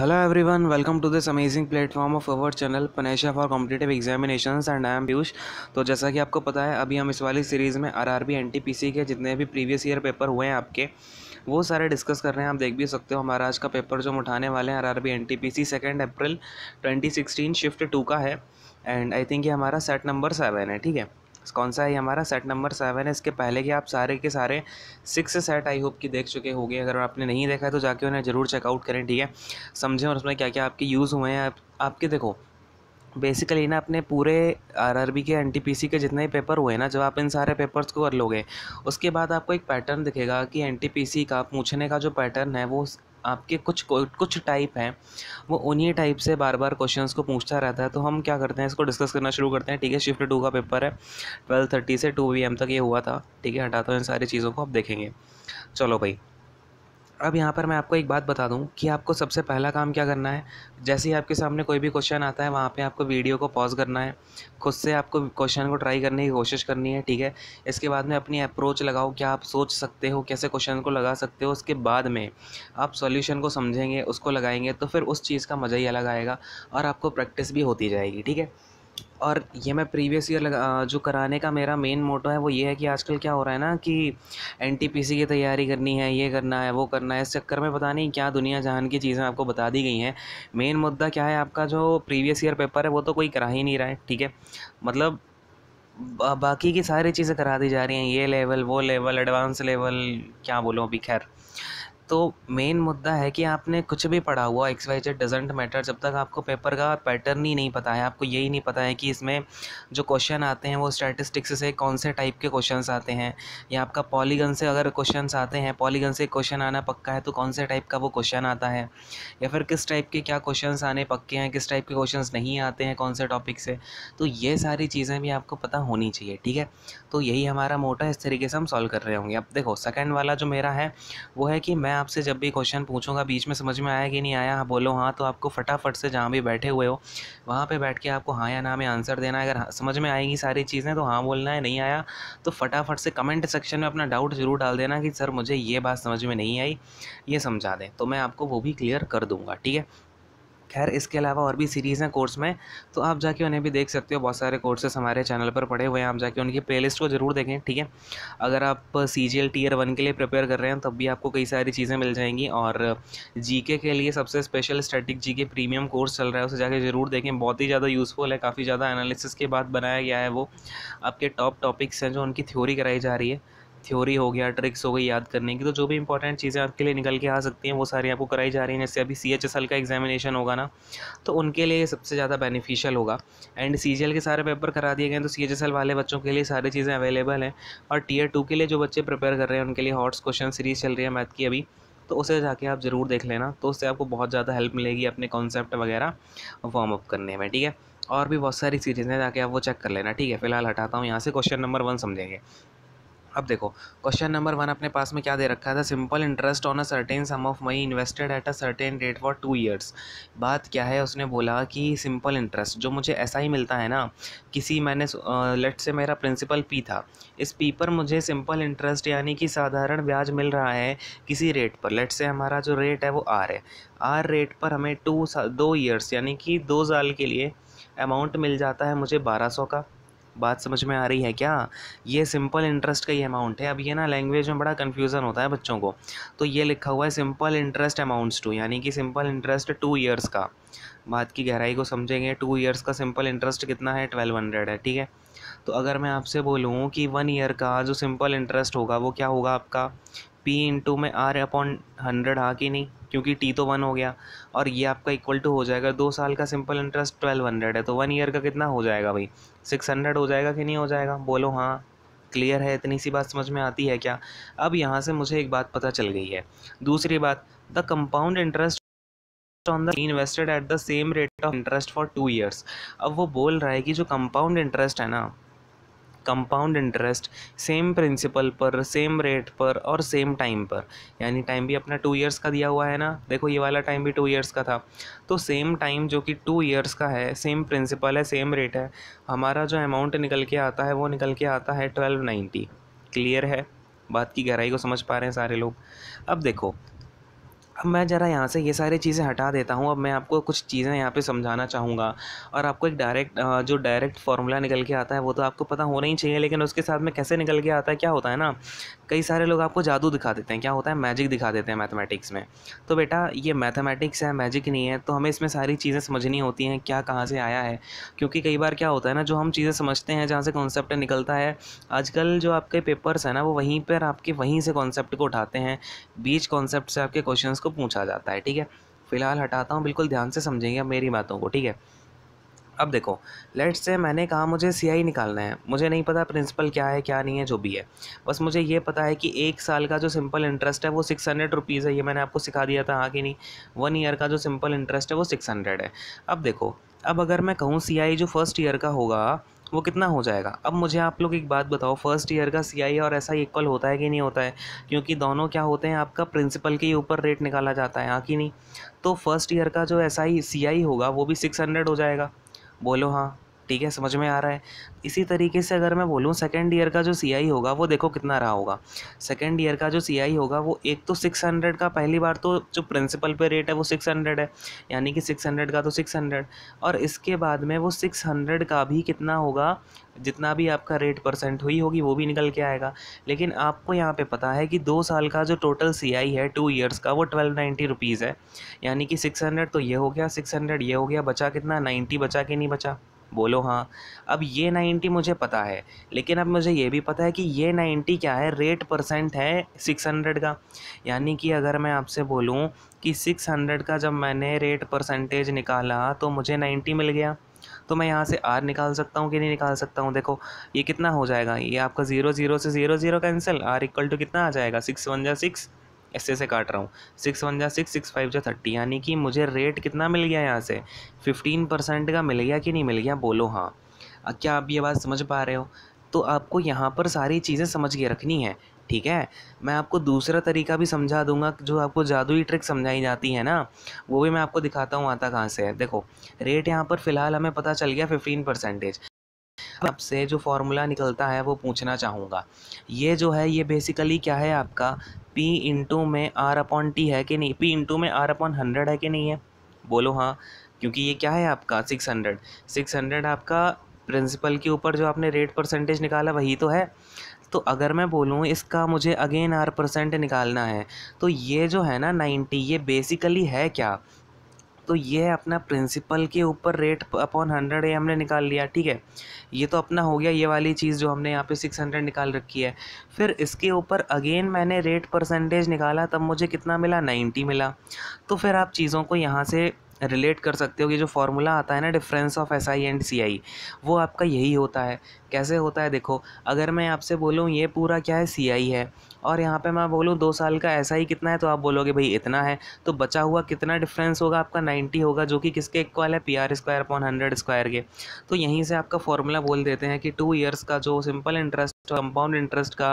hello everyone welcome to this amazing platform of our channel पनेशा for competitive examination and I am Piyush तो जैसा कि आपको पता है अभी हम इस वाली सीरीज़ में आर आर के जितने भी प्रीवियस ईयर पेपर हुए हैं आपके वो सारे डिस्कस कर रहे हैं आप देख भी सकते हो हमारा आज का पेपर जो हम उठाने वाले हैं R R B N T P C second April twenty sixteen shift two का है एंड आई थिंक ये हमारा सेट नंबर सेवन है ठीक है कौन सा है हमारा सेट नंबर सेवन है इसके पहले के आप सारे के सारे सिक्स सेट आई होप कि देख चुके होंगे अगर आपने नहीं देखा है तो जाके उन्हें ज़रूर चेकआउट करें ठीक है समझें और उसमें क्या क्या आपके यूज़ हुए हैं आप, आपके देखो बेसिकली ना अपने पूरे आरआरबी के एनटीपीसी के जितने भी पेपर हुए ना जब आप इन सारे पेपर्स को कर लोगे उसके बाद आपको एक पैटर्न दिखेगा कि एनटीपीसी का पूछने का जो पैटर्न है वो आपके कुछ कुछ टाइप हैं वो उन्हीं टाइप से बार बार क्वेश्चंस को पूछता रहता है तो हम क्या करते हैं इसको डिस्कस करना शुरू करते हैं ठीक है शिफ्ट टू का पेपर है ट्वेल्व थर्टी से टू वी तक ये हुआ था ठीक है हटाता हूँ इन सारी चीज़ों को आप देखेंगे चलो भाई अब यहाँ पर मैं आपको एक बात बता दूँ कि आपको सबसे पहला काम क्या करना है जैसे ही आपके सामने कोई भी क्वेश्चन आता है वहाँ पे आपको वीडियो को पॉज करना है खुद से आपको क्वेश्चन को ट्राई करने की कोशिश करनी है ठीक है इसके बाद में अपनी अप्रोच लगाओ क्या आप सोच सकते हो कैसे क्वेश्चन को लगा सकते हो उसके बाद में आप सोल्यूशन को समझेंगे उसको लगाएंगे तो फिर उस चीज़ का मज़ा ही अलग आएगा और आपको प्रैक्टिस भी होती जाएगी ठीक है और ये मैं प्रीवियस ईयर लगा जो कराने का मेरा मेन मोटो है वो ये है कि आजकल क्या हो रहा है ना कि एन की तैयारी करनी है ये करना है वो करना है इस चक्कर में पता नहीं क्या दुनिया जहान की चीज़ें आपको बता दी गई हैं मेन मुद्दा क्या है आपका जो प्रीवियस ईयर पेपर है वो तो कोई करा ही नहीं रहा है ठीक है मतलब बाकी की सारी चीज़ें करा दी जा रही हैं ये लेवल वो लेवल एडवांस लेवल क्या बोलो अभी खैर तो मेन मुद्दा है कि आपने कुछ भी पढ़ा हुआ X Y Z doesn't matter जब तक आपको पेपर का पैटर्न ही नहीं पता है आपको यही नहीं पता है कि इसमें जो क्वेश्चन आते हैं वो स्टैटिस्टिक्स से कौन से टाइप के क्वेश्चन आते हैं या आपका पॉलीगन से अगर क्वेश्चन आते हैं पॉलीगन से क्वेश्चन आना पक्का है तो कौन से टाइप का वो क्वेश्चन आता है या फिर किस टाइप के क्या क्वेश्चन आने पक्के हैं किस टाइप के क्वेश्चन नहीं आते हैं कौन से टॉपिक से तो ये सारी चीज़ें भी आपको पता होनी चाहिए ठीक है तो यही हमारा मोटा इस तरीके से हम सॉल्व कर रहे होंगे अब देखो सेकेंड वाला जो मेरा है वो है कि मैं आपसे जब भी क्वेश्चन पूछूंगा बीच में समझ में आया कि नहीं आया हाँ, बोलो हाँ तो आपको फटाफट से जहाँ भी बैठे हुए हो वहाँ पे बैठ के आपको हाँ या ना में आंसर देना है अगर हाँ, समझ में आएगी सारी चीज़ें तो हाँ बोलना है नहीं आया तो फटाफट से कमेंट सेक्शन में अपना डाउट ज़रूर डाल देना कि सर मुझे ये बात समझ में नहीं आई ये समझा दें तो मैं आपको वो भी क्लियर कर दूँगा ठीक है खैर इसके अलावा और भी सीरीज़ हैं कोर्स में तो आप जाके उन्हें भी देख सकते हो बहुत सारे कोर्सेस हमारे चैनल पर पड़े हुए हैं आप जाके उनकी प्लेलिस्ट को ज़रूर देखें ठीक है अगर आप C G L tier one के लिए प्रिपेयर कर रहे हैं तब भी आपको कई सारी चीज़ें मिल जाएंगी और जी के के लिए सबसे स्पेशल स्टैटिक जी के प्रीमियम कोर्स चल रहा है उसे जाके ज़रूर देखें बहुत ही ज़्यादा यूज़फुल है काफ़ी ज़्यादा एनालिसिस के बाद बनाया गया है वो आपके टॉप टॉपिक्स हैं जो उनकी थ्योरी कराई जा रही है थ्योरी हो गया ट्रिक्स हो गई याद करने की तो जो भी इंपॉर्टेंट चीज़ें आपके लिए निकल के आ सकती हैं वो सारी आपको कराई जा रही हैं जैसे अभी सी एच एस एल का एग्जामिनेशन होगा ना तो उनके लिए सबसे ज़्यादा बेनिफिशियल होगा एंड सी जी एल के सारे पेपर करा दिए गए तो सी एच एस एल वाले बच्चों के लिए सारी चीज़ें अवेलेबल हैं और टीयर टू के लिए जो बच्चे प्रिपेयर कर रहे हैं उनके लिए हॉट्स क्वेश्चन सीरीज़ चल रही है मैथ की अभी तो उसे जाके आप ज़रूर देख लेना तो उससे आपको बहुत ज़्यादा हेल्प मिलेगी अपने कॉन्सेप्ट वगैरह वार्म अप करने में ठीक है और भी बहुत सारी सीरीज़ हैं जाके आप वो चेक कर लेना ठीक है फिलहाल हटाता हूँ यहाँ से क्वेश्चन नंबर वन समझेंगे अब देखो क्वेश्चन नंबर वन अपने पास में क्या दे रखा था simple interest on a certain sum of may invested at a certain rate for two years बात क्या है उसने बोला कि सिंपल इंटरेस्ट जो मुझे ऐसा ही मिलता है ना किसी मैंने लेट से मेरा प्रिंसिपल पी था इस पी पर मुझे सिंपल इंटरेस्ट यानी कि साधारण ब्याज मिल रहा है किसी रेट पर लेट से हमारा जो रेट है वो आर है आर रेट पर हमें टू दो ईयर्स यानी कि दो साल के लिए अमाउंट मिल जाता है मुझे बारह सौ का बात समझ में आ रही है क्या ये सिंपल इंटरेस्ट का ही अमाउंट है अब ये ना लैंग्वेज में बड़ा कन्फ्यूज़न होता है बच्चों को तो ये लिखा हुआ है सिंपल इंटरेस्ट अमाउंट्स टू यानी कि सिंपल इंटरेस्ट टू ईयर्स का बात की गहराई को समझेंगे टू ईयर्स का सिंपल इंटरेस्ट कितना है ट्वेल्व हंड्रेड है ठीक है तो अगर मैं आपसे बोलूँ कि वन ईयर का जो सिंपल इंटरेस्ट होगा वो क्या होगा आपका पी इंटू में आर अपॉन हंड्रेड हाँ कि नहीं क्योंकि टी तो वन हो गया और ये आपका इक्वल टू हो जाएगा दो साल का सिंपल इंटरेस्ट ट्वेल्व हंड्रेड है तो वन ईयर का कितना हो जाएगा भाई सिक्स हंड्रेड हो जाएगा कि नहीं हो जाएगा बोलो हाँ क्लियर है इतनी सी बात समझ में आती है क्या अब यहाँ से मुझे एक बात पता चल गई है दूसरी बात the compound interest on the invested at the same rate of interest for two years अब वो बोल रहा है कि जो कंपाउंड इंटरेस्ट है ना कंपाउंड इंटरेस्ट सेम प्रिंसिपल पर सेम रेट पर और सेम टाइम पर यानी टाइम भी अपना टू ईयर्स का दिया हुआ है ना देखो ये वाला टाइम भी टू ईयर्स का था तो सेम टाइम जो कि टू ईयर्स का है सेम प्रिंसिपल है सेम रेट है हमारा जो अमाउंट निकल के आता है वो निकल के आता है ट्वेल्व नाइन्टी क्लियर है बात की गहराई को समझ पा रहे हैं सारे लोग अब देखो अब मैं ज़रा यहाँ से ये सारी चीज़ें हटा देता हूँ अब मैं आपको कुछ चीज़ें यहाँ पे समझाना चाहूँगा और आपको एक डायरेक्ट जो डायरेक्ट फार्मूला निकल के आता है वो तो आपको पता होना ही चाहिए लेकिन उसके साथ में कैसे निकल के आता है क्या होता है ना कई सारे लोग आपको जादू दिखा देते हैं क्या होता है मैजिक दिखा देते हैं मैथमेटिक्स में तो बेटा ये मैथमेटिक्स है मैजिक नहीं है तो हमें इसमें सारी चीज़ें समझनी होती हैं क्या कहाँ से आया है क्योंकि कई बार क्या होता है ना जो हम चीज़ें समझते हैं जहाँ से कॉन्सेप्ट निकलता है आजकल जो आपके पेपर्स हैं ना वो वहीं पर आपके वहीं से कॉन्सेप्ट को उठाते हैं बीच कॉन्सेप्ट से आपके क्वेश्चन को पूछा जाता है ठीक है फिलहाल हटाता हूँ बिल्कुल ध्यान से समझेंगे अब मेरी बातों को ठीक है अब देखो लेट्स से मैंने कहा मुझे सीआई निकालना है मुझे नहीं पता प्रिंसिपल क्या है क्या नहीं है जो भी है बस मुझे ये पता है कि एक साल का जो सिंपल इंटरेस्ट है वो सिक्स हंड्रेड रुपीज़ है ये मैंने आपको सिखा दिया था हाँ कि नहीं वन ईयर का जो सिंपल इंटरेस्ट है वो सिक्स हंड्रेड है अब देखो अब अगर मैं कहूँ सी जो फर्स्ट ईयर का होगा वो कितना हो जाएगा अब मुझे आप लोग एक बात बताओ फर्स्ट ईयर का सी आई और ऐसा इक्वल होता है कि नहीं होता है क्योंकि दोनों क्या होते हैं आपका प्रिंसिपल के ऊपर रेट निकाला जाता है हाँ कि नहीं तो फर्स्ट ईयर का जो ऐसा ही सी होगा वो भी सिक्स हंड्रेड हो जाएगा बोलो हाँ ठीक है समझ में आ रहा है इसी तरीके से अगर मैं बोलूँ सेकेंड ईयर का जो सी आई होगा वो देखो कितना रहा होगा सेकेंड ईयर का जो सी आई होगा वो एक तो सिक्स हंड्रेड का पहली बार तो जो प्रिंसिपल पे रेट है वो सिक्स हंड्रेड है यानी कि सिक्स हंड्रेड का तो सिक्स हंड्रेड और इसके बाद में वो सिक्स हंड्रेड का भी कितना होगा जितना भी आपका रेट परसेंट हुई होगी वो भी निकल के आएगा लेकिन आपको यहाँ पे पता है कि दो साल का जो टोटल सी आई है टू ईयर्स का वो ट्वेल्व नाइन्टी रुपीज़ है यानी कि सिक्स हंड्रेड तो ये हो गया सिक्स हंड्रेड ये हो गया बचा कितना नाइन्टी बचा कि नहीं बचा बोलो हाँ अब ये नाइन्टी मुझे पता है लेकिन अब मुझे ये भी पता है कि ये नाइन्टी क्या है रेट परसेंट है सिक्स हंड्रेड का यानी कि अगर मैं आपसे बोलूँ कि सिक्स हंड्रेड का जब मैंने रेट परसेंटेज निकाला तो मुझे नाइन्टी मिल गया तो मैं यहाँ से आर निकाल सकता हूँ कि नहीं निकाल सकता हूँ देखो ये कितना हो जाएगा ये आपका ज़ीरो ज़ीरो से zero zero cancel R equal to कितना आ जाएगा सिक्स वन जा सिक्स ऐसे से काट रहा हूँ सिक्स वन जा सिक्स सिक्स फाइव जा थर्टी यानी कि मुझे रेट कितना मिल गया यहाँ से फिफ्टीन परसेंट का मिल गया कि नहीं मिल गया बोलो हाँ क्या आप ये बात समझ पा रहे हो तो आपको यहाँ पर सारी चीज़ें समझ के रखनी है ठीक है मैं आपको दूसरा तरीका भी समझा दूंगा जो आपको जादुई ट्रिक समझाई जाती है ना वो भी मैं आपको दिखाता हूँ आता कहाँ से है देखो रेट यहाँ पर फ़िलहाल हमें पता चल गया फिफ्टीन परसेंटेज आपसे जो फॉर्मूला निकलता है वो पूछना चाहूँगा ये जो है ये बेसिकली क्या है आपका पी इंटू में आर अपॉन टी है कि नहीं पी इंटू में आर अपॉन हंड्रेड है कि नहीं है बोलो हाँ क्योंकि ये क्या है आपका सिक्स हंड्रेड सिक्स हंड्रेड आपका प्रिंसिपल के ऊपर जो आपने रेट परसेंटेज निकाला वही तो है तो अगर मैं बोलूँ इसका मुझे अगेन आर परसेंट निकालना है तो ये जो है ना नाइन्टी ये बेसिकली है क्या तो ये अपना प्रिंसिपल के ऊपर रेट अपॉन हंड्रेड ए हमने निकाल लिया ठीक है ये तो अपना हो गया ये वाली चीज़ जो हमने यहाँ पे सिक्स हंड्रेड निकाल रखी है फिर इसके ऊपर अगेन मैंने रेट परसेंटेज निकाला तब मुझे कितना मिला नाइन्टी मिला तो फिर आप चीज़ों को यहाँ से रिलेट कर सकते हो कि जो फार्मूला आता है ना difference of S I and C I वो आपका यही होता है कैसे होता है देखो अगर मैं आपसे बोलूँ ये पूरा क्या है सी आई है और यहाँ पे मैं बोलूँ दो साल का ऐसा ही कितना है तो आप बोलोगे भाई इतना है तो बचा हुआ कितना डिफरेंस होगा आपका नाइन्टी होगा जो कि किसके इक्वल है P R square upon hundred square के तो यहीं से आपका फॉर्मूला बोल देते हैं कि टू ईयर्स का जो सिंपल इंटरेस्ट कंपाउंड तो इंटरेस्ट का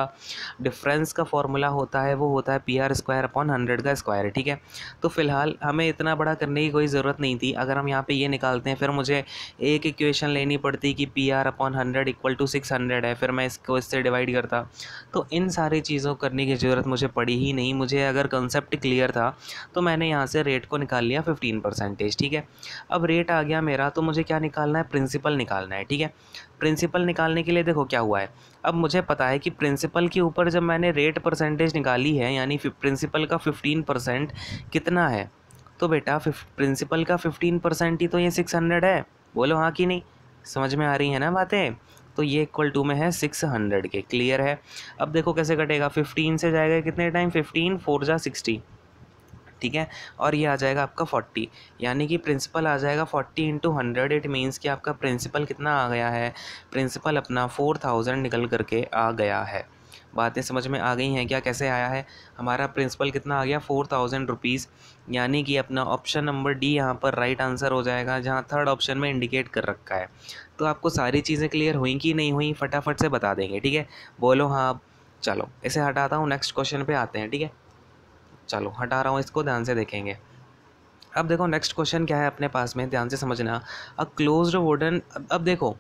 डिफरेंस का फॉर्मूला होता है वो होता है P R square upon hundred का स्क्वायर ठीक है तो फिलहाल हमें इतना बड़ा करने की कोई ज़रूरत नहीं थी अगर हम यहाँ पे ये निकालते हैं फिर मुझे एक इक्वेशन लेनी पड़ती कि P R upon hundred equal to six hundred है फिर मैं इसको इससे डिवाइड करता तो इन सारी चीज़ों करने की ज़रूरत मुझे पड़ी ही नहीं मुझे अगर कंसेप्ट क्लियर था तो मैंने यहाँ से रेट को निकाल लिया फिफ्टीन परसेंटेज ठीक है अब रेट आ गया मेरा तो मुझे क्या निकालना है प्रिंसिपल निकालना है ठीक है प्रिंसिपल निकालने के लिए देखो क्या हुआ है अब मुझे पता है कि प्रिंसिपल के ऊपर जब मैंने रेट परसेंटेज निकाली है यानी प्रिंसिपल का फिफ्टीन परसेंट कितना है तो बेटा प्रिंसिपल का फिफ्टीन परसेंट ही तो ये सिक्स हंड्रेड है बोलो हाँ कि नहीं समझ में आ रही है ना बातें तो ये इक्वल टू में है सिक्स हंड्रेड के क्लियर है अब देखो कैसे कटेगा फिफ्टीन से जाएगा कितने टाइम फिफ्टीन फोर जा सिक्सटी ठीक है और ये आ जाएगा आपका फोर्टी यानी कि प्रिंसिपल आ जाएगा forty into hundred it means कि आपका प्रिंसिपल कितना आ गया है प्रिंसिपल अपना फोर थाउजेंड निकल करके आ गया है बातें समझ में आ गई हैं क्या कैसे आया है हमारा प्रिंसिपल कितना आ गया फोर थाउजेंड रुपीज़ यानी कि अपना ऑप्शन नंबर डी यहाँ पर राइट आंसर हो जाएगा जहाँ थर्ड ऑप्शन में इंडिकेट कर रखा है तो आपको सारी चीज़ें क्लियर हुई कि नहीं हुई फटाफट से बता देंगे ठीक है बोलो हाँ चलो इसे हटाता हूँ नेक्स्ट क्वेश्चन पे आते हैं ठीक है चलो हटा रहा हूँ इसको ध्यान से देखेंगे अब देखो नेक्स्ट क्वेश्चन क्या है अपने पास में ध्यान से समझना अ क्लोज्ड वुडन अब देखो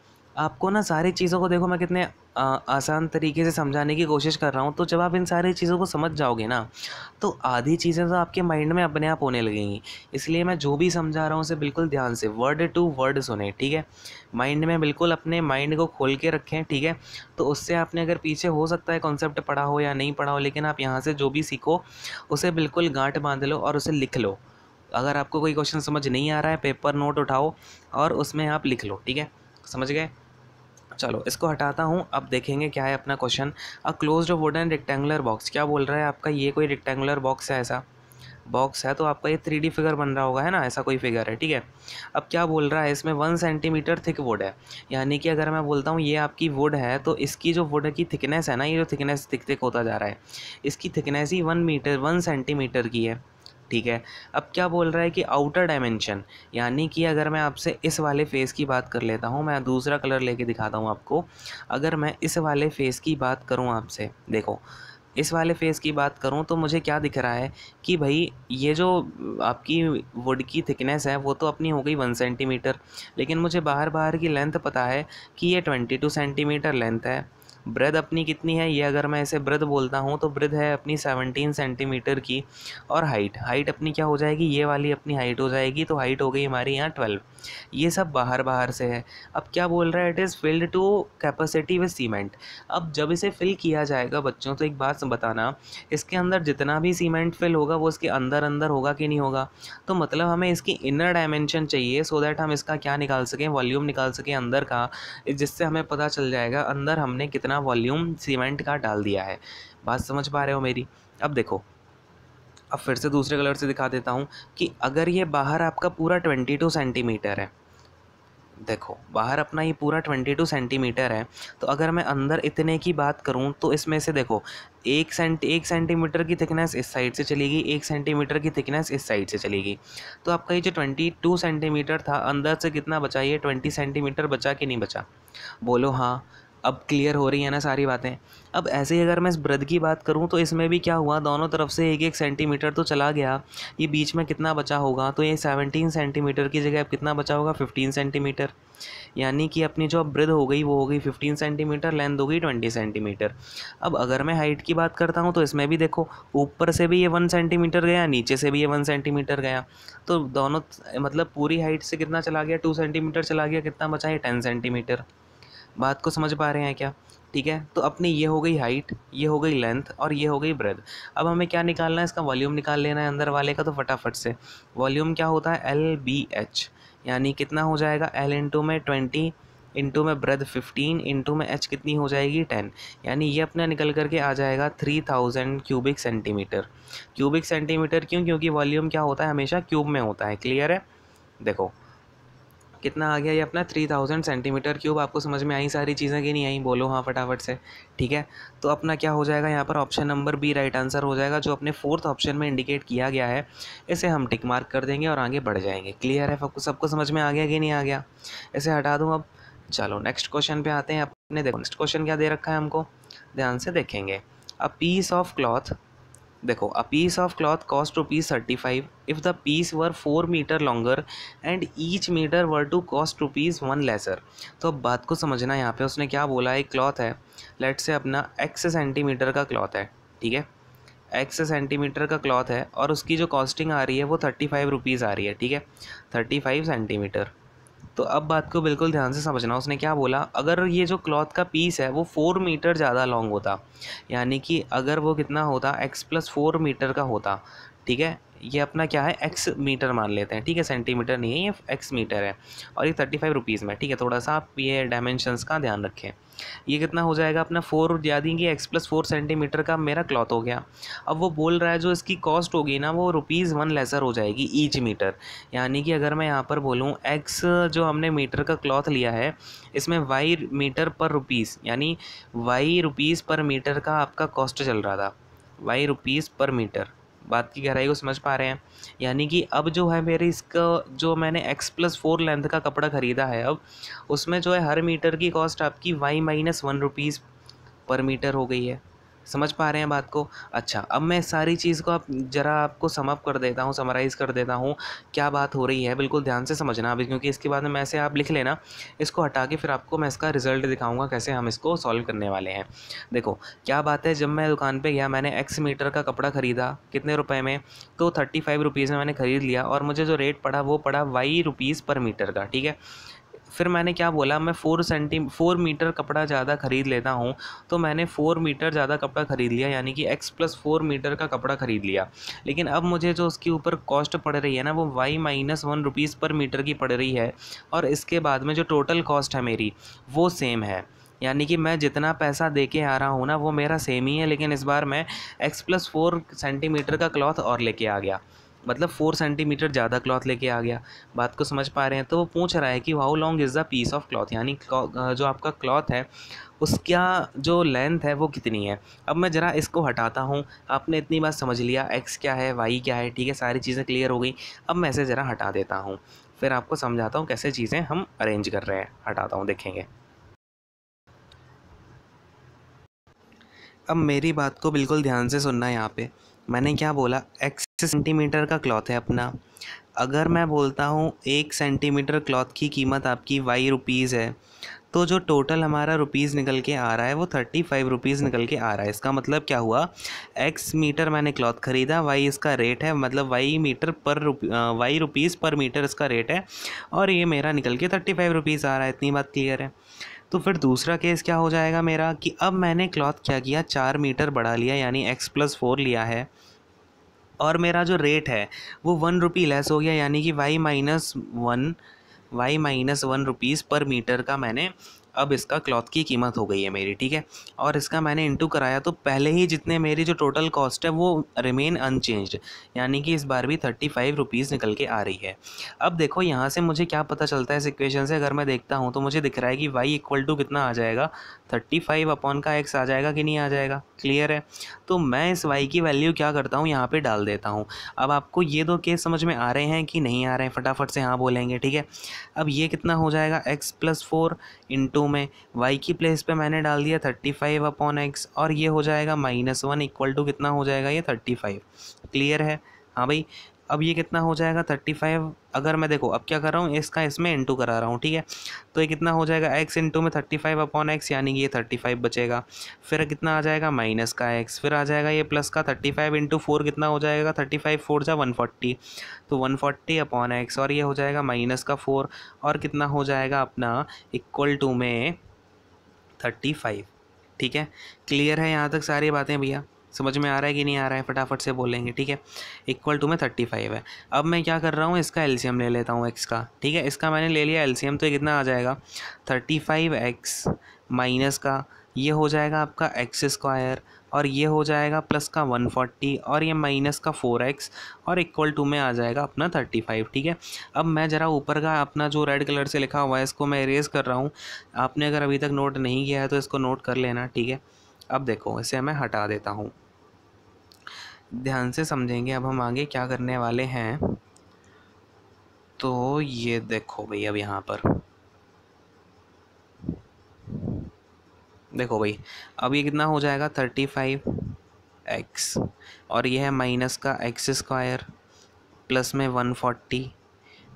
आपको ना सारी चीज़ों को देखो मैं कितने आसान तरीके से समझाने की कोशिश कर रहा हूँ तो जब आप इन सारी चीज़ों को समझ जाओगे ना तो आधी चीज़ें तो आपके माइंड में अपने आप होने लगेंगी इसलिए मैं जो भी समझा रहा हूँ उसे बिल्कुल ध्यान से वर्ड टू वर्ड सुने ठीक है माइंड में बिल्कुल अपने माइंड को खोल के रखें ठीक है तो उससे आपने अगर पीछे हो सकता है कॉन्सेप्ट पढ़ा हो या नहीं पढ़ा हो लेकिन आप यहाँ से जो भी सीखो उसे बिल्कुल गांठ बांध लो और उसे लिख लो अगर आपको कोई क्वेश्चन समझ नहीं आ रहा है पेपर नोट उठाओ और उसमें आप लिख लो ठीक है समझ गए चलो इसको हटाता हूँ अब देखेंगे क्या है अपना question a close wooden rectangular box क्या बोल रहा है आपका ये कोई रेक्टेंगुलर बॉक्स है ऐसा बॉक्स है तो आपका ये थ्री फिगर बन रहा होगा है ना ऐसा कोई फिगर है ठीक है अब क्या बोल रहा है इसमें वन सेंटीमीटर थिक वुड है यानी कि अगर मैं बोलता हूँ ये आपकी वुड है तो इसकी जो वुड की थिकनेस है ना ये जो थिकनेस थिक थिक होता जा रहा है इसकी थिकनेस ही वन मीटर वन सेंटीमीटर की है ठीक है अब क्या बोल रहा है कि आउटर डायमेंशन यानी कि अगर मैं आपसे इस वाले फेस की बात कर लेता हूँ मैं दूसरा कलर लेके दिखाता हूँ आपको अगर मैं इस वाले फेस की बात करूँ आपसे देखो इस वाले फेस की बात करूँ तो मुझे क्या दिख रहा है कि भाई ये जो आपकी वुड की थिकनेस है वो तो अपनी हो गई वन सेंटीमीटर लेकिन मुझे बाहर बाहर की लेंथ पता है कि ये ट्वेंटी टू सेंटीमीटर लेंथ है ब्रेथ अपनी कितनी है ये अगर मैं इसे ब्रेथ बोलता हूँ तो ब्रेथ है अपनी सेवनटीन सेंटीमीटर की और हाइट हाइट अपनी क्या हो जाएगी ये वाली अपनी हाइट हो जाएगी तो हाइट हो गई हमारी यहाँ ट्वेल्व ये सब बाहर बाहर से है अब क्या बोल रहा है it is filled to capacity with cement अब जब इसे फिल किया जाएगा बच्चों तो एक बात बताना इसके अंदर जितना भी सीमेंट फिल होगा वो इसके अंदर अंदर होगा कि नहीं होगा तो मतलब हमें इसकी इनर डायमेंशन चाहिए सो दैट हम इसका क्या निकाल सकें वॉल्यूम निकाल सकें अंदर का जिससे हमें पता चल जाएगा अंदर हमने कितना इतना वॉल्यूम सीमेंट का डाल दिया है बात समझ पा रहे हो मेरी अब देखो अब फिर से दूसरे कलर से दिखा देता हूँ कि अगर ये बाहर आपका पूरा ट्वेंटी टू सेंटीमीटर है देखो बाहर अपना ये पूरा ट्वेंटी टू सेंटीमीटर है तो अगर मैं अंदर इतने की बात करूँ तो इसमें से देखो एक सेंट एक सेंटीमीटर की थिकनेस इस साइड से चलेगी एक सेंटीमीटर की थिकनेस इस साइड से चलेगी तो आपका ये जो ट्वेंटी टू सेंटीमीटर था अंदर से कितना बचा ये ट्वेंटी सेंटीमीटर बचा कि नहीं बचा बोलो हाँ अब क्लियर हो रही है ना सारी बातें अब ऐसे ही अगर मैं इस ब्रद की बात करूँ तो इसमें भी क्या हुआ दोनों तरफ से एक एक सेंटीमीटर तो चला गया ये बीच में कितना बचा होगा तो ये सेवनटीन सेंटीमीटर की जगह अब कितना बचा होगा फिफ्टीन सेंटीमीटर यानी कि अपनी जो अब ब्रद हो गई वो हो गई फिफ्टीन सेंटीमीटर लेंथ हो गई ट्वेंटी सेंटीमीटर अब अगर मैं हाइट की बात करता हूँ तो इसमें भी देखो ऊपर से भी ये वन सेंटीमीटर गया नीचे से भी ये वन सेंटीमीटर गया तो दोनों मतलब पूरी हाइट से कितना चला गया टू सेंटीमीटर चला गया कितना बचा है टेन सेंटीमीटर बात को समझ पा रहे हैं क्या ठीक है तो अपनी ये हो गई हाइट ये हो गई लेंथ और ये हो गई ब्रेथ अब हमें क्या निकालना है इसका वॉल्यूम निकाल लेना है अंदर वाले का तो फटाफट से वॉल्यूम क्या होता है एल बी एच यानी कितना हो जाएगा एल इंटू में ट्वेंटी इंटू में ब्रेथ फिफ्टीन इंटू में एच कितनी हो जाएगी टेन यानी ये अपना निकल करके आ जाएगा three thousand cubic centimetre cubic centimetre क्यों क्योंकि वॉल्यूम क्या होता है हमेशा क्यूब में होता है क्लियर है देखो कितना आ गया ये अपना थ्री थाउजेंड सेंटीमीटर क्यूब आपको समझ में आई सारी चीज़ें कि नहीं आई बोलो हाँ फटाफट से ठीक है तो अपना क्या हो जाएगा यहाँ पर option number B right answer हो जाएगा जो अपने फोर्थ ऑप्शन में इंडिकेट किया गया है इसे हम टिक मार्क कर देंगे और आगे बढ़ जाएंगे क्लियर है सबको सबको समझ में आ गया कि नहीं आ गया इसे हटा दूँ अब चलो नेक्स्ट क्वेश्चन पे आते हैं अपने देखो नेक्स्ट क्वेश्चन क्या दे रखा है हमको ध्यान से देखेंगे अ पीस ऑफ क्लॉथ देखो a piece of cloth cost rupees thirty five if the piece were four metre longer and each metre were to cost rupees one lesser तो अब बात को समझना यहाँ पे उसने क्या बोला एक क्लॉथ है लेट से अपना एक्स सेंटीमीटर का क्लॉथ है ठीक है एक्स सेंटीमीटर का क्लॉथ है और उसकी जो कॉस्टिंग आ रही है वो थर्टी फाइव रुपीज़ आ रही है ठीक है थर्टी फाइव सेंटीमीटर तो अब बात को बिल्कुल ध्यान से समझना उसने क्या बोला अगर ये जो क्लॉथ का पीस है वो फोर मीटर ज़्यादा लॉन्ग होता यानी कि अगर वो कितना होता एक्स प्लस फोर मीटर का होता ठीक है ये अपना क्या है एक्स मीटर मान लेते हैं ठीक है सेंटीमीटर नहीं है ये एक्स मीटर है और ये थर्टी फाइव रुपीज़ में ठीक है थोड़ा सा आप ये डायमेंशंस का ध्यान रखें ये कितना हो जाएगा अपना फोर याद ही एक्स प्लस फोर सेंटीमीटर का मेरा क्लॉथ हो गया अब वो बोल रहा है जो इसकी कॉस्ट होगी ना वो रुपीज़ वन लेसर हो जाएगी ईच मीटर यानी कि अगर मैं यहाँ पर बोलूँ एक्स जो हमने मीटर का क्लॉथ लिया है इसमें वाई मीटर पर रुपीज़ यानी वाई रुपीज़ पर मीटर का आपका कॉस्ट चल रहा था वाई रुपीज़ पर मीटर बात की गहराई को समझ पा रहे हैं यानी कि अब जो है मेरे इसका जो मैंने एक्स प्लस फोर लेंथ का कपड़ा ख़रीदा है अब उसमें जो है हर मीटर की कॉस्ट आपकी Y minus one rupees per metre हो गई है समझ पा रहे हैं बात को अच्छा अब मैं सारी चीज़ को आप ज़रा आपको समअप कर देता हूँ समराइज़ कर देता हूँ क्या बात हो रही है बिल्कुल ध्यान से समझना अभी क्योंकि इसके बाद में से आप लिख लेना इसको हटा के फिर आपको मैं इसका रिज़ल्ट दिखाऊंगा कैसे हम इसको सॉल्व करने वाले हैं देखो क्या बात है जब मैं दुकान पर गया मैंने एक्स मीटर का कपड़ा ख़रीदा कितने रुपये में तो थर्टी फाइव रुपीज़ में मैंने ख़रीद लिया और मुझे जो रेट पड़ा वो पड़ा वाई रुपीज़ पर मीटर का ठीक है फिर मैंने क्या बोला मैं फ़ोर सेंटी फोर मीटर कपड़ा ज़्यादा ख़रीद लेता हूँ तो मैंने फ़ोर मीटर ज़्यादा कपड़ा ख़रीद लिया यानी कि एक्स प्लस फोर मीटर का कपड़ा ख़रीद लिया लेकिन अब मुझे जो उसके ऊपर कॉस्ट पड़ रही है ना वो Y minus one rupees per metre की पड़ रही है और इसके बाद में जो टोटल कॉस्ट है मेरी वो सेम है यानी कि मैं जितना पैसा दे के आ रहा हूँ ना वो मेरा सेम ही है लेकिन इस बार मैं एक्स प्लस फोर सेंटीमीटर का क्लॉथ और लेके आ गया मतलब फोर सेंटीमीटर ज़्यादा क्लॉथ लेके आ गया बात को समझ पा रहे हैं तो वो पूछ रहा है कि how long is the piece of cloth यानी जो आपका क्लॉथ है उसका जो लेंथ है वो कितनी है अब मैं ज़रा इसको हटाता हूँ आपने इतनी बात समझ लिया एक्स क्या है वाई क्या है ठीक है सारी चीज़ें क्लियर हो गई अब मैं इसे ज़रा हटा देता हूँ फिर आपको समझाता हूँ कैसे चीज़ें हम अरेंज कर रहे हैं हटाता हूँ देखेंगे अब मेरी बात को बिल्कुल ध्यान से सुनना है यहाँ पे मैंने क्या बोला एक्स सेंटीमीटर का क्लॉथ है अपना अगर मैं बोलता हूँ एक सेंटीमीटर क्लॉथ की कीमत आपकी वाई रुपीज़ है तो जो टोटल हमारा रुपीज़ निकल के आ रहा है वो थर्टी फाइव रुपीज़ निकल के आ रहा है इसका मतलब क्या हुआ एक्स मीटर मैंने क्लॉथ ख़रीदा वाई इसका रेट है मतलब Y metre per rupee Y rupees per metre इसका रेट है और ये मेरा निकल के थर्टी फाइव रुपीज़ आ रहा है इतनी बात क्लियर है तो फिर दूसरा केस क्या हो जाएगा मेरा कि अब मैंने क्लॉथ क्या किया चार मीटर बढ़ा लिया यानी एक्स प्लस फोर लिया है और मेरा जो रेट है वो वन रुपी लेस हो गया यानी कि Y minus one Y minus one rupees per metre का मैंने अब इसका क्लॉथ की कीमत हो गई है मेरी ठीक है और इसका मैंने इंटू कराया तो पहले ही जितने मेरी जो टोटल कॉस्ट है वो रिमेन अनचेंज्ड यानी कि इस बार भी थर्टी फाइव रुपीज़ निकल के आ रही है अब देखो यहाँ से मुझे क्या पता चलता है इस इक्वेशन से अगर मैं देखता हूँ तो मुझे दिख रहा है कि वाई इक्वल टू कितना आ जाएगा थर्टी फाइव अपॉन का एक्स आ जाएगा कि नहीं आ जाएगा क्लियर है तो मैं इस वाई की वैल्यू क्या करता हूँ यहाँ पर डाल देता हूँ अब आपको ये दो केस समझ में आ रहे हैं कि नहीं आ रहे हैं फटाफट से हाँ बोलेंगे ठीक है अब ये कितना हो जाएगा X plus four into two में y की प्लेस पे मैंने डाल दिया थर्टी फाइव अपॉन एक्स और ये हो जाएगा माइनस वन इक्वल टू कितना हो जाएगा ये थर्टी फाइव क्लियर है हाँ भाई अब ये कितना हो जाएगा थर्टी फाइव अगर मैं देखो अब क्या कर रहा हूँ इसका इसमें इंटू करा रहा हूँ ठीक है तो ये कितना हो जाएगा एक्स इंटू में थर्टी फाइव अपॉन एक्स यानी कि ये थर्टी फाइव बचेगा फिर कितना आ जाएगा माइनस का एक्स फिर आ जाएगा ये प्लस का थर्टी फाइव इंटू फोर कितना हो जाएगा थर्टी फाइव फोर जा वन फोर्टी तो वन फोर्टी अपॉन एक्स और ये हो जाएगा माइनस का फोर और कितना हो जाएगा अपना इक्वल टू में थर्टी फाइव ठीक है क्लियर है यहाँ तक सारी बातें भैया समझ में आ रहा है कि नहीं आ रहा है फटाफट से बोलेंगे ठीक है इक्वल टू में थर्टी फाइव है अब मैं क्या कर रहा हूँ इसका एलसीएम ले लेता हूँ एक्स का ठीक है इसका मैंने ले लिया एलसीएम तो कितना आ जाएगा थर्टी फाइव एक्स माइनस का ये हो जाएगा आपका एक्स स्क्वायर और ये हो जाएगा प्लस का वन फोर्टी और ये माइनस का फ़ोर एक्स और इक्वल टू में आ जाएगा अपना थर्टी फाइव ठीक है अब मैं ज़रा ऊपर का अपना जो रेड कलर से लिखा हुआ है इसको मैं इरेज़ कर रहा हूँ आपने अगर अभी तक नोट नहीं किया है तो इसको नोट कर लेना ठीक है अब देखो इसे मैं हटा देता हूँ ध्यान से समझेंगे अब हम आगे क्या करने वाले हैं तो ये देखो भाई अब यहाँ पर देखो भाई अब ये कितना हो जाएगा थर्टी फाइव एक्स और ये है माइनस का एक्स स्क्वायर प्लस में वन फोर्टी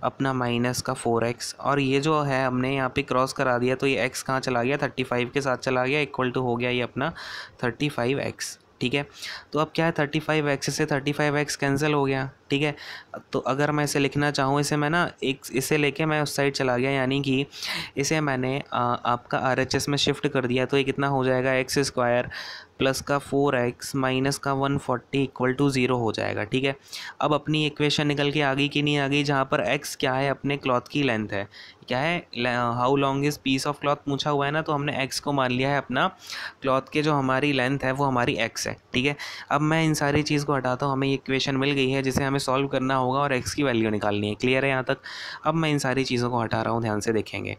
अपना माइनस का फोर एक्स और ये जो है हमने यहाँ पे क्रॉस करा दिया तो ये एक्स कहाँ चला गया थर्टी फाइव के साथ चला गया इक्वल टू हो गया ये अपना थर्टी फाइव एक्स ठीक है तो अब क्या है थर्टी फाइव एक्स से थर्टी फाइव एक्स कैंसिल हो गया ठीक है तो अगर मैं इसे लिखना चाहूँ इसे मैं ना एक इसे लेके मैं उस साइड चला गया यानी कि इसे मैंने आ, आपका आर एच एस में शिफ्ट कर दिया तो ये कितना हो जाएगा एक्स स्क्वायर प्लस का फोर एक्स माइनस का one forty equal to zero हो जाएगा ठीक है अब अपनी इक्वेशन निकल के आ गई कि नहीं आ गई जहाँ पर एक्स क्या है अपने क्लॉथ की लेंथ है क्या है how long is piece of cloth पूछा हुआ है ना तो हमने एक्स को मान लिया है अपना क्लॉथ के जो हमारी लेंथ है वो हमारी एक्स है ठीक है अब मैं इन सारी चीज़ को हटाता हूँ हमें ये इक्वेशन मिल गई है जिसे हमें हमें सॉल्व करना होगा और एक्स की वैल्यू निकालनी है क्लियर है यहाँ तक अब मैं इन सारी चीज़ों को हटा रहा हूँ ध्यान से देखेंगे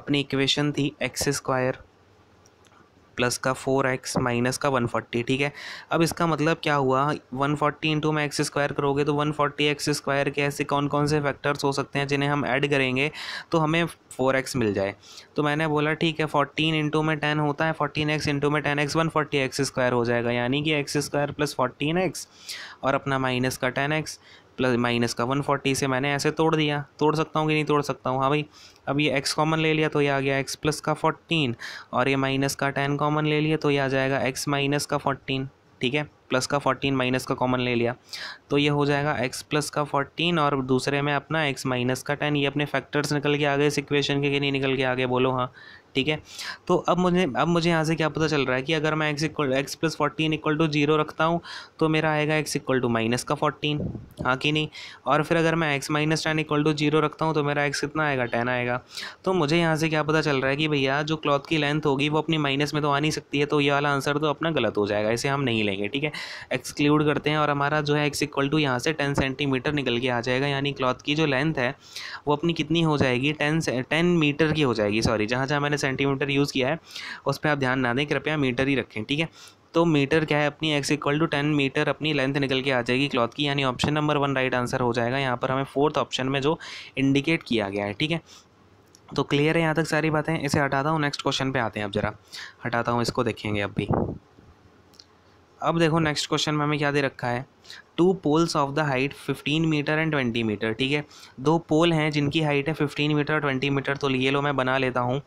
अपनी इक्वेशन थी एक्स स्क्वायर प्लस का फोर एक्स माइनस का वन फोर्टी ठीक है अब इसका मतलब क्या हुआ वन फोर्टी इंटू में एक्स स्क्वायर करोगे तो वन फोर्टी एक्स स्क्वायर के ऐसे कौन कौन से फैक्टर्स हो सकते हैं जिन्हें हम ऐड करेंगे तो हमें फोर एक्स मिल जाए तो मैंने बोला ठीक है फोर्टीन इंटू में टेन होता है फोर्टीन एक्स इंटू में ten X one forty X square हो जाएगा यानी कि X square plus fourteen X और अपना माइनस का टेन एक्स प्लस माइनस का 140 से मैंने ऐसे तोड़ दिया तोड़ सकता हूँ कि नहीं तोड़ सकता हूँ हाँ भाई अब ये x कॉमन ले लिया तो ये आ गया x प्लस का 14 और ये माइनस का 10 कॉमन ले लिया तो ये आ जाएगा x माइनस का 14 ठीक है प्लस का 14 माइनस का कॉमन ले लिया तो ये हो जाएगा x प्लस का 14 और दूसरे में अपना x माइनस का 10 ये अपने फैक्टर्स निकल के आ गए इस इक्वेशन के नहीं निकल के आ गए बोलो हाँ ठीक है तो अब मुझे अब मुझे यहाँ से क्या पता चल रहा है कि अगर मैं X equal X plus fourteen equal to zero रखता हूँ तो मेरा आएगा एक्स इक्वल टू माइनस का फोर्टीन हाँ कि नहीं और फिर अगर मैं X minus ten equal to zero रखता हूँ तो मेरा एक्स कितना आएगा टेन आएगा तो मुझे यहाँ से क्या पता चल रहा है कि भैया जो क्लॉथ की लेंथ होगी वो अपनी माइनस में तो आ नहीं सकती है तो ये वाला आंसर तो अपना गलत हो जाएगा इसे हम नहीं लेंगे ठीक है एक्सक्लूड करते हैं और हमारा जो है एक्स इक्वल टू यहाँ से टेन सेंटीमीटर निकल के आ जाएगा यानी क्लॉथ की जो लेंथ है वो अपनी कितनी हो जाएगी टेन टेन मीटर की हो जाएगी सॉरी जहाँ जहाँ मैंने सेंटीमीटर यूज़ किया है उस पर आप ध्यान ना दें कृपया मीटर ही रखें ठीक है तो मीटर क्या है अपनी X equal to ten metre अपनी लेंथ निकल के आ जाएगी क्लॉथ की यानी option number one right answer हो जाएगा यहाँ पर हमें फोर्थ ऑप्शन में जो इंडिकेट किया गया है ठीक है तो क्लियर है यहाँ तक सारी बातें इसे हटाता हूँ नेक्स्ट क्वेश्चन पे आते हैं अब ज़रा हटाता हूँ इसको देखेंगे अब भी अब देखो नेक्स्ट क्वेश्चन में हमें क्या दे रखा है two poles of the height fifteen metre and twenty metre ठीक है दो पोल हैं जिनकी हाइट है फ़िफ्टीन मीटर और मीटर तो ये लो मैं बना लेता हूँ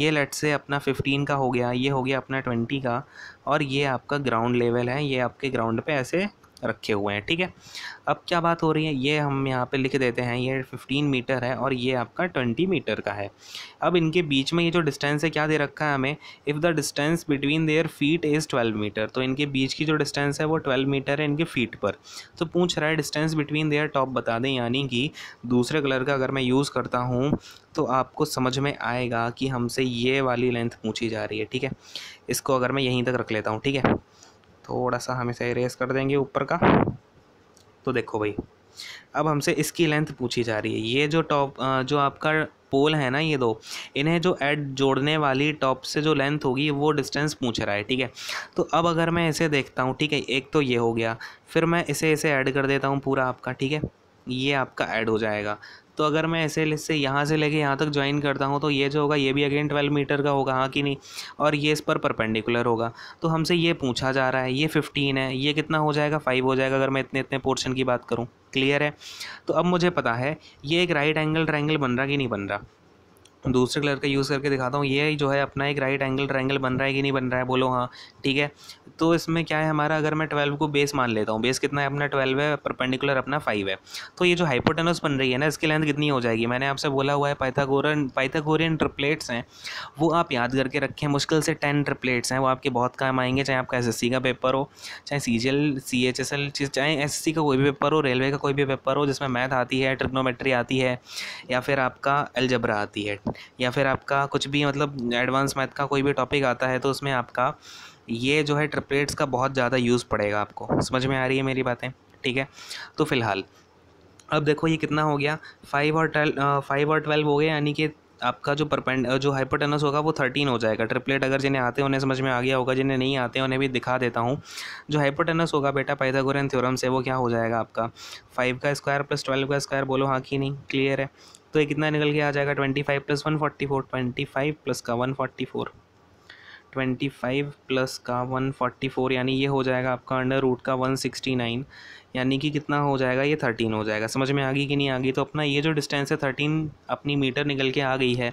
ये लेट से अपना फ़िफ्टीन का हो गया ये हो गया अपना ट्वेंटी का और ये आपका ग्राउंड लेवल है ये आपके ग्राउंड पे ऐसे रखे हुए हैं ठीक है अब क्या बात हो रही है ये हम यहाँ पे लिख देते हैं ये 15 मीटर है और ये आपका 20 मीटर का है अब इनके बीच में ये जो डिस्टेंस है क्या दे रखा है हमें if the distance between their feet is 12 metre तो इनके बीच की जो डिस्टेंस है वो 12 मीटर है इनके फीट पर तो पूछ रहा है डिस्टेंस बिटवीन देयर टॉप बता दें यानी कि दूसरे कलर का अगर मैं यूज़ करता हूँ तो आपको समझ में आएगा कि हमसे ये वाली लेंथ पूछी जा रही है ठीक है इसको अगर मैं यहीं तक रख लेता हूँ ठीक है थोड़ा सा हम इसे इरेज कर देंगे ऊपर का तो देखो भाई अब हमसे इसकी लेंथ पूछी जा रही है ये जो टॉप जो आपका पोल है ना ये दो इन्हें जो एड जोड़ने वाली टॉप से जो लेंथ होगी वो डिस्टेंस पूछ रहा है ठीक है तो अब अगर मैं इसे देखता हूँ ठीक है एक तो ये हो गया फिर मैं इसे इसे ऐड कर देता हूँ पूरा आपका ठीक है ये आपका ऐड हो जाएगा तो अगर मैं ऐसे एल से यहाँ से लेके यहाँ तक ज्वाइन करता हूँ तो ये जो होगा ये भी अगेन ट्वेल्व मीटर का होगा हाँ कि नहीं और ये इस पर परपेंडिकुलर होगा तो हमसे ये पूछा जा रहा है ये फिफ्टीन है ये कितना हो जाएगा फाइव हो जाएगा अगर मैं इतने इतने पोर्शन की बात करूँ क्लियर है तो अब मुझे पता है ये एक राइट एंगल ट्राइंगल बन रहा कि नहीं बन रहा दूसरे कलर का यूज़ करके दिखाता हूँ ये जो है अपना एक राइट एंगल ट्राइंगल बन रहा है कि नहीं बन रहा है बोलो हाँ ठीक है तो इसमें क्या है हमारा अगर मैं ट्वेल्व को बेस मान लेता हूँ बेस कितना है अपना ट्वेल्व है परपेंडिकुलर अपना फाइव है तो ये जो हाइपोटेनस बन रही है ना इसकी लेंथ कितनी हो जाएगी मैंने आपसे बोला हुआ है पाइथागोरन पाइथागोरियन ट्रिपलेट्स हैं वो आप याद करके रखें मुश्किल से टेन ट्रिपलेट्स हैं वो आपके बहुत काम आएंगे चाहे आपका एस का पेपर हो चाहे C G L C H S L चाहे एस का कोई भी पेपर हो रेलवे का कोई भी पेपर हो जिसमें मैथ आती है ट्रिग्नोमेट्री आती है या फिर आपका एल्जबरा आती है या फिर आपका कुछ भी मतलब एडवांस मैथ का कोई भी टॉपिक आता है तो उसमें आपका ये जो है ट्रिपलेट्स का बहुत ज़्यादा यूज़ पड़ेगा आपको समझ में आ रही है मेरी बातें ठीक है तो फिलहाल अब देखो ये कितना हो गया फाइव और ट्वेल्व फाइव और ट्वेल्व हो गया यानी कि आपका जो परपेंड जो हाइपोटेनस होगा वो थर्टीन हो जाएगा ट्रिपलेट अगर जिन्हें आते हैं उन्हें समझ में आ गया होगा जिन्हें नहीं आते उन्हें भी दिखा देता हूँ जो हाइपोटेनस होगा बेटा पाइथागोरियन थ्योरम से वो क्या हो जाएगा आपका फाइव का स्क्वायर प्लस ट्वेल्व का स्क्वायर बोलो हाँ कि नहीं क्लियर है तो ये कितना निकल के आ जाएगा twenty five plus one forty four twenty five plus का one forty four twenty five plus का वन फोर्टी फोर यानी ये हो जाएगा आपका अंडर रूट का वन सिक्सटी नाइन यानी कि कितना हो जाएगा ये थर्टीन हो जाएगा समझ में आ गई कि नहीं आ गई तो अपना ये जो डिस्टेंस है थर्टीन अपनी मीटर निकल के आ गई है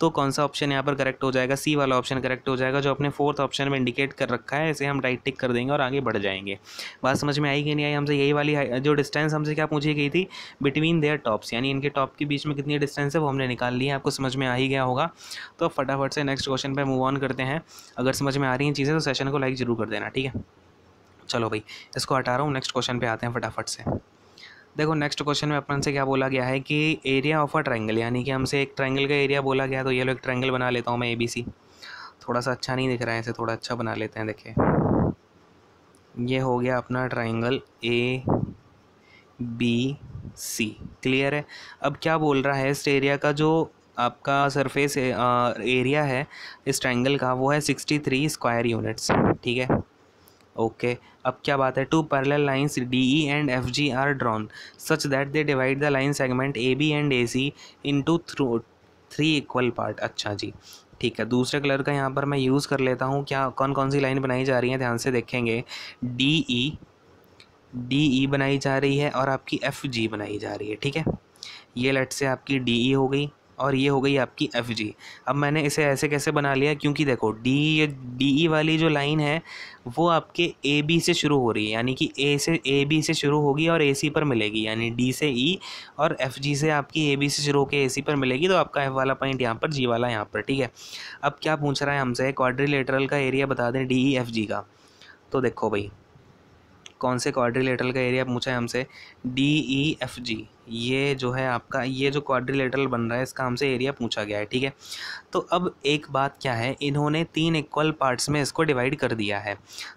तो कौन सा ऑप्शन यहाँ पर करेक्ट हो जाएगा सी वाला ऑप्शन करेक्ट हो जाएगा जो अपने फोर्थ ऑप्शन में इंडिकेट कर रखा है इसे हम राइट टिक कर देंगे और आगे बढ़ जाएंगे बात समझ में आई कि नहीं आई हमसे यही वाली जो डिस्टेंस हमसे क्या पूछी गई थी बिटवीन देयर टॉप्स यानी इनके टॉप के बीच में कितनी डिस्टेंस है वो हमने निकाल ली है आपको समझ में आ ही गया होगा तो फटाफट से नेक्स्ट क्वेश्चन पर मूव ऑन करते हैं अगर समझ में आ रही हैं चीज़ें तो सेशन को लाइक ज़रूर कर देना ठीक है चलो भाई इसको हटा रहा हूँ नेक्स्ट क्वेश्चन पे आते हैं फटाफट से देखो नेक्स्ट क्वेश्चन में अपन से क्या बोला गया है कि एरिया ऑफ अ ट्रैंगल यानी कि हमसे एक ट्रैंगल का एरिया बोला गया तो ये लोग एक ट्रैंगल बना लेता हूँ मैं ए बी सी थोड़ा सा अच्छा नहीं दिख रहा है इसे थोड़ा अच्छा बना लेते हैं देखिए ये हो गया अपना triangle A B C clear है अब क्या बोल रहा है इस एरिया का जो आपका सरफेस एरिया है इस ट्राइंगल का वो है सिक्सटी थ्री स्क्वायर यूनिट्स ठीक है ओके अब क्या बात है two parallel lines D E and F G are drawn such that they divide the line segment A B and A C into through three equal part अच्छा जी ठीक है दूसरे कलर का यहाँ पर मैं यूज़ कर लेता हूँ क्या कौन कौन सी लाइन बनाई जा रही है ध्यान से देखेंगे डी ई डी ई बनाई जा रही है और आपकी एफ जी बनाई जा रही है ठीक है ये लेट से आपकी डी ई e हो गई और ये हो गई आपकी एफ जी अब मैंने इसे ऐसे कैसे बना लिया क्योंकि देखो डी ये डी ई वाली जो लाइन है वो आपके ए बी से शुरू हो रही है यानी कि ए से ए बी से शुरू होगी और ए सी पर मिलेगी यानी डी से ई e और एफ जी से आपकी ए बी से शुरू होकर ए सी पर मिलेगी तो आपका एफ वाला पॉइंट यहाँ पर जी वाला यहाँ पर ठीक है अब क्या पूछ रहा है हमसे क्वाड्रिलेटरल का एरिया बता दें डी ई एफ जी का तो देखो भाई कौन से क्वाड्रिलेटरल का एरिया पूछा है हमसे डी ई एफ जी ये जो है आपका ये जो क्वाड्रिलेटरल बन रहा है इसका हमसे एरिया पूछा गया है ठीक है तो अब एक बात क्या है इन्होंने तीन इक्वल पार्ट्स में इसको डिवाइड कर दिया है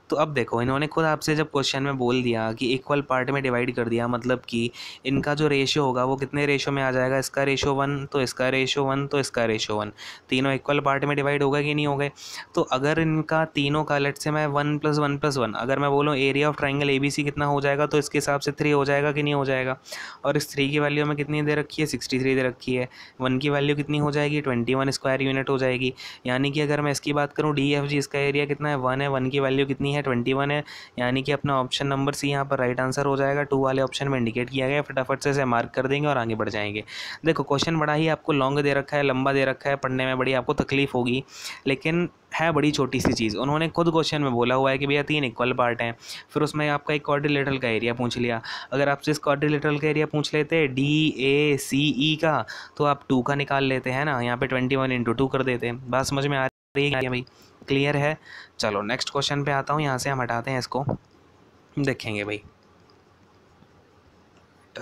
तो अब देखो इन्होंने खुद आपसे जब क्वेश्चन में बोल दिया कि इक्वल पार्ट में डिवाइड कर दिया मतलब कि इनका जो रेशियो होगा वो कितने रेशो में आ जाएगा इसका रेशो वन तो इसका रेशो वन तो इसका रेशो वन तीनों इक्वल पार्ट में डिवाइड होगा कि नहीं होगा तो अगर इनका तीनों का लेट से मैं one plus one plus one अगर मैं बोलूँ एरिया ऑफ ट्राइंगल ए कितना हो जाएगा तो इसके हिसाब से थ्री हो जाएगा कि नहीं हो जाएगा और इस थ्री की वैल्यू हमें कितनी दे रखी है सिक्सटी थ्री दे रखी है वन की वैल्यू कितनी हो जाएगी ट्वेंटी वन स्क्वायर यूनिट हो जाएगी यानी कि अगर मैं इसकी बात करूँ डी एफ जी इसका एरिया कितना है वन है वन की वैल्यू कितनी है ट्वेंटी वन है यानी कि अपना ऑप्शन नंबर सी यहाँ पर राइट आंसर हो जाएगा टू वाले ऑप्शन में इंडिकेट किया गया फटाफट से इसे मार्क कर देंगे और आगे बढ़ जाएंगे देखो क्वेश्चन बड़ा ही आपको लॉन्ग दे रखा है लंबा दे रखा है पढ़ने में बड़ी आपको तकलीफ़ होगी लेकिन है बड़ी छोटी सी चीज़ उन्होंने खुद क्वेश्चन में बोला हुआ है कि भैया तीन इक्वल पार्ट हैं फिर उसमें आपका एक कॉर्डिलेटरल का एरिया पूछ लिया अगर आप इस कॉर्डिलेटरल का एरिया पूछ लेते हैं डी ए सी ई का तो आप टू का निकाल लेते हैं ना यहाँ पे ट्वेंटी वन इंटू टू कर देते हैं बात समझ में आ रही है भाई क्लियर है चलो नेक्स्ट क्वेश्चन पर आता हूँ यहाँ से हम हटाते हैं इसको देखेंगे भाई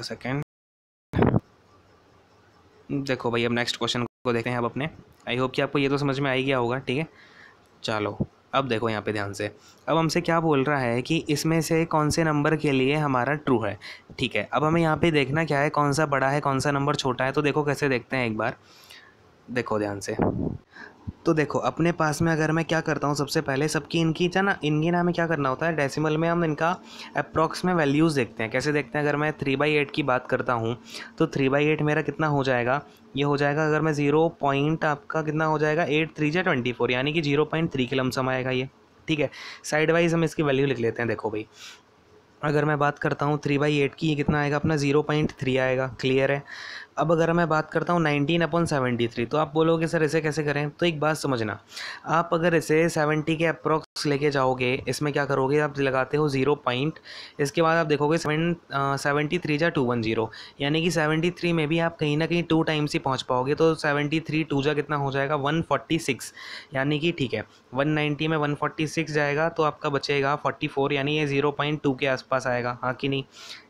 सेकेंड देखो भाई अब नेक्स्ट क्वेश्चन को देखें अब अपने आई होप कि आपको ये तो समझ में आ ही गया होगा ठीक है चलो अब देखो यहाँ पे ध्यान से अब हमसे क्या बोल रहा है कि इसमें से कौन से नंबर के लिए हमारा ट्रू है ठीक है अब हमें यहाँ पे देखना क्या है कौन सा बड़ा है कौन सा नंबर छोटा है तो देखो कैसे देखते हैं एक बार देखो ध्यान से तो देखो अपने पास में अगर मैं क्या करता हूँ सबसे पहले सबकी इनकी है ना इनकी ना हमें क्या करना होता है डेसिमल में हम इनका अप्रॉक्स में वैल्यूज़ देखते हैं कैसे देखते हैं अगर मैं थ्री बाई एट की बात करता हूँ तो थ्री बाई एट मेरा कितना हो जाएगा ये हो जाएगा अगर मैं ज़ीरो पॉइंट आपका कितना हो जाएगा एट थ्री या ट्वेंटी फोर यानी कि जीरो पॉइंट थ्री सम आएगा ये ठीक है साइड वाइज हम इसकी वैल्यू लिख लेते हैं देखो भाई अगर मैं बात करता हूँ थ्री बाई एट की ये कितना आएगा अपना ज़ीरो पॉइंट थ्री आएगा क्लियर है अब अगर मैं बात करता हूँ नाइनटीन अपॉन सेवेंटी थ्री तो आप बोलोगे सर इसे कैसे करें तो एक बात समझना आप अगर इसे सेवेंटी के अप्रोक्स लेके जाओगे इसमें क्या करोगे आप लगाते हो ज़ीरो पॉइंट इसके बाद आप देखोगे सेवन सेवेंटी थ्री जा टू वन ज़ीरो यानी कि सेवेंटी थ्री में भी आप कहीं ना कहीं टू टाइम्स ही पहुँच पाओगे तो सेवेंटी थ्री टू जा कितना हो जाएगा वन फोर्टी सिक्स यानी कि ठीक है वन नाइन्टी में वन फोर्टी सिक्स जाएगा तो आपका बचेगा फोर्टी फोर यानी ये ज़ीरो पॉइंट टू के आसपास आएगा हाँ कि नहीं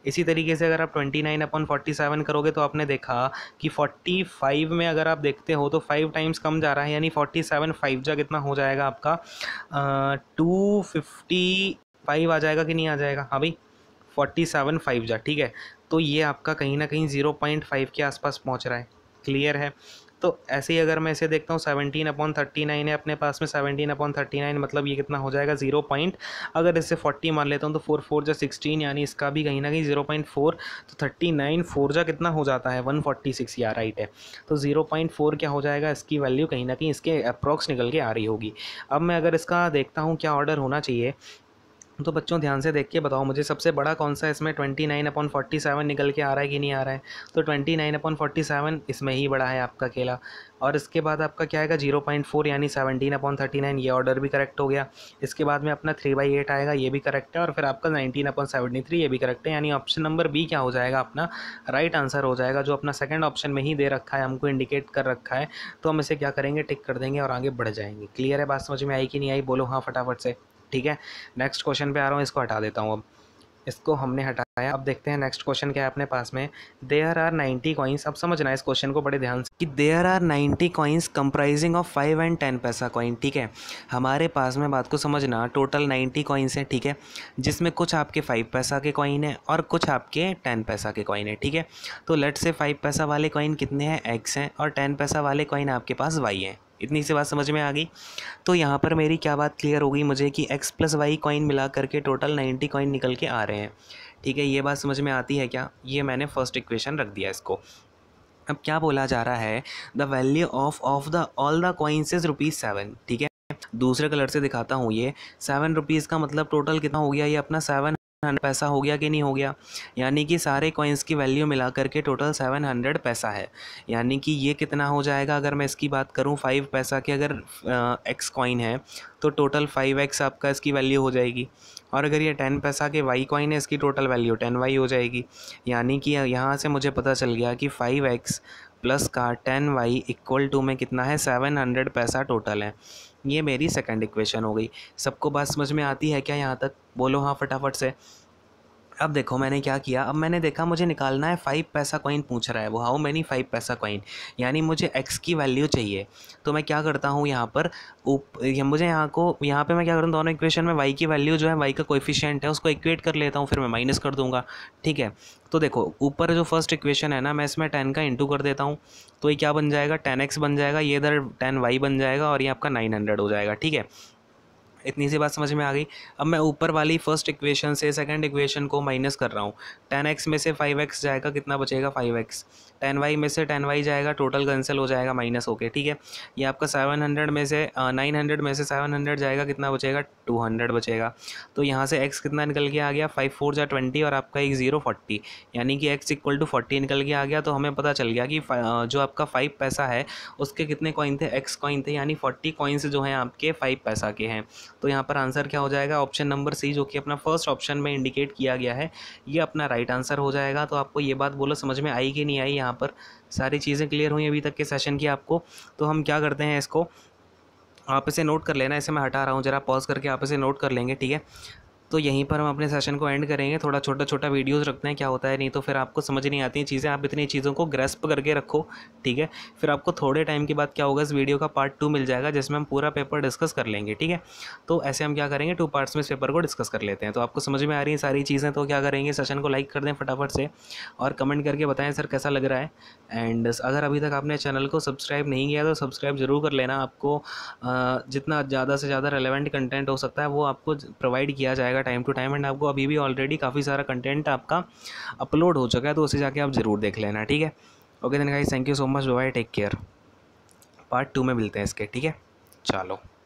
इसी तरीके से अगर आप twenty nine upon forty seven करोगे तो आपने देखा था कि 45 में अगर आप देखते हो तो फाइव टाइम्स कम जा रहा है यानी 47 फाइव जा कितना हो जाएगा आपका टू फिफ्टी फाइव आ जाएगा कि नहीं आ जाएगा हाँ भाई फोर्टी सेवन फाइव जा ठीक है तो ये आपका कहीं ना कहीं ज़ीरो पॉइंट फाइव के आसपास पहुंच रहा है क्लियर है तो ऐसे ही अगर मैं इसे देखता हूँ सेवनटीन अपॉन थर्टी नाइन है अपने पास में सेवनटीन अपॉन थर्टी नाइन मतलब ये कितना हो जाएगा जीरो पॉइंट अगर इसे फोर्टी मान लेता हूँ तो फोर फोर जो सिक्सटीन यानी इसका भी कहीं ना कहीं जीरो पॉइंट फोर तो थर्टी नाइन फोर जो कितना हो जाता है वन फोर्टी सिक्स या राइट है तो जीरो पॉइंट फोर क्या हो जाएगा इसकी वैल्यू कहीं ना कहीं इसके अप्रॉक्स निकल के आ रही होगी अब मैं अगर इसका देखता हूँ क्या ऑर्डर होना चाहिए तो बच्चों ध्यान से देख के बताओ मुझे सबसे बड़ा कौन सा इसमें twenty nine upon forty seven निकल के आ रहा है कि नहीं आ रहा है तो twenty nine upon forty seven इसमें ही बड़ा है आपका केला और इसके बाद आपका क्या आएगा जीरो पॉइंट फोर यानी सेवनटीन अपॉन थर्टी नाइन ये ऑर्डर भी करेक्ट हो गया इसके बाद में अपना थ्री बाई एट आएगा ये भी करेक्ट है और फिर आपका नाइनटीन अपॉन सेवेंटी थ्री ये भी करेक्ट है यानी ऑप्शन नंबर बी क्या हो जाएगा अपना राइट आंसर हो जाएगा जो अपना सेकेंड ऑप्शन में ही दे रखा है हमको इंडिकेट कर रखा है तो हम इसे क्या करेंगे टिक कर देंगे और आगे बढ़ जाएंगे क्लियर है बात समझ में आई कि नहीं आई बोलो हाँ फटाफट से ठीक है नेक्स्ट क्वेश्चन पे आ रहा हूँ इसको हटा देता हूँ अब इसको हमने हटाया अब देखते हैं नेक्स्ट क्वेश्चन क्या है अपने पास में देयर आर नाइन्टी कॉइन्स अब समझना है इस क्वेश्चन को बड़े ध्यान से कि there are ninety coins comprising of five and ten paisa coin ठीक है हमारे पास में बात को समझना टोटल नाइन्टी कॉइन्स हैं ठीक है जिसमें कुछ आपके फाइव पैसा के कॉइन है और कुछ आपके टेन पैसा के कॉइन है ठीक है तो लेट से फाइव पैसा वाले कॉइन कितने हैं एक्स हैं और टेन पैसा वाले कॉइन आपके पास वाई हैं इतनी सी बात समझ में आ गई तो यहाँ पर मेरी क्या बात क्लियर हो गई मुझे कि एक्स प्लस वाई कॉइन मिला करके टोटल नाइन्टी कॉइन निकल के आ रहे हैं ठीक है ये बात समझ में आती है क्या ये मैंने फर्स्ट इक्वेशन रख दिया इसको अब क्या बोला जा रहा है the value of of the all the coins is rupees seven ठीक है दूसरे कलर से दिखाता हूँ ये सेवन रुपीज़ का मतलब टोटल कितना हो गया ये अपना सेवन पैसा हो गया कि नहीं हो गया यानी कि सारे कॉइन्स की वैल्यू मिला करके टोटल सेवन हंड्रेड पैसा है यानी कि ये कितना हो जाएगा अगर मैं इसकी बात करूँ फाइव पैसा की अगर एक्स कॉइन है तो टोटल फाइव एक्स आपका इसकी वैल्यू हो जाएगी और अगर ये टेन पैसा के वाई कॉइन है इसकी टोटल वैल्यू टेन वाई हो जाएगी यानी कि यहाँ से मुझे पता चल गया कि फाइव एक्स प्लस का टेन वाई इक्वल टू में कितना है सेवन हंड्रेड पैसा टोटल है ये मेरी सेकंड इक्वेशन हो गई सबको बात समझ में आती है क्या यहाँ तक बोलो हाँ फटाफट से अब देखो मैंने क्या किया अब मैंने देखा मुझे निकालना है फ़ाइव पैसा कॉइन पूछ रहा है वो how many five paisa coin यानी मुझे एक्स की वैल्यू चाहिए तो मैं क्या करता हूँ यहाँ पर उप यह मुझे यहाँ को यहाँ पे मैं क्या करूँ दोनों इक्वेशन में वाई की वैल्यू जो है वाई का कोफिशियंट है उसको इक्वेट कर लेता हूँ फिर मैं माइनस कर दूँगा ठीक है तो देखो ऊपर जो फर्स्ट इक्वेशन है ना मैं इसमें टेन का इंटू कर देता हूँ तो ये क्या बन जाएगा टेन एक्स बन जाएगा ये इधर टेन वाई बन जाएगा और ये आपका नाइन हंड्रेड हो जाएगा ठीक है इतनी सी बात समझ में आ गई अब मैं ऊपर वाली फर्स्ट इक्वेशन से सेकंड इक्वेशन को माइनस कर रहा हूँ टेन एक्स में से फाइव एक्स जाएगा कितना बचेगा फाइव एक्स टेन वाई में से टेन वाई जाएगा टोटल कैंसिल हो जाएगा माइनस होके ठीक है ये आपका सेवन हंड्रेड में से नाइन हंड्रेड में से सेवन हंड्रेड जाएगा कितना बचेगा टू हंड्रेड बचेगा तो यहाँ से एक्स कितना निकल के आ गया फाइव फोर जा ट्वेंटी और आपका एक ज़ीरो फोर्टी यानी कि एक्स इक्वल टू फोर्टी निकल के आ गया तो हमें पता चल गया कि जो आपका फाइव पैसा है उसके कितने कॉइन थे एक्स कॉइन थे यानी फोर्टी कॉइन्स जो हैं आपके फाइव पैसा के हैं तो यहाँ पर आंसर क्या हो जाएगा ऑप्शन नंबर सी जो कि अपना फर्स्ट ऑप्शन में इंडिकेट किया गया है ये अपना राइट आंसर हो जाएगा तो आपको ये बात बोलो समझ में आई कि नहीं आई यहाँ पर सारी चीज़ें क्लियर हुई अभी तक के सेशन की आपको तो हम क्या करते हैं इसको आप इसे नोट कर लेना ऐसे मैं हटा रहा हूँ ज़रा पॉज करके आप इसे नोट कर लेंगे ठीक है तो यहीं पर हम अपने सेशन को एंड करेंगे थोड़ा छोटा छोटा वीडियोस रखते हैं क्या होता है नहीं तो फिर आपको समझ नहीं आती चीज़ें आप इतनी चीज़ों को ग्रेस्प करके रखो ठीक है फिर आपको थोड़े टाइम के बाद क्या होगा इस वीडियो का पार्ट टू मिल जाएगा जिसमें हम पूरा पेपर डिस्कस कर लेंगे ठीक है तो ऐसे हम क्या करेंगे टू पार्ट्स में इस पेपर को डिस्कस कर लेते हैं तो आपको समझ में आ रही है सारी चीज़ें तो क्या करेंगे सेशन को लाइक कर दें फटाफट से और कमेंट करके बताएं सर कैसा लग रहा है एंड अगर अभी तक आपने चैनल को सब्सक्राइब नहीं किया तो सब्सक्राइब ज़रूर कर लेना आपको जितना ज़्यादा से ज़्यादा रेलिवेंट कंटेंट हो सकता है वो आपको प्रोवाइड किया जाएगा जाएगा टाइम टू टाइम एंड आपको अभी भी ऑलरेडी काफ़ी सारा कंटेंट आपका अपलोड हो चुका है तो उसे जाके आप ज़रूर देख लेना ठीक है okay then guys thank you so much bye take care part two में मिलते हैं इसके ठीक है चलो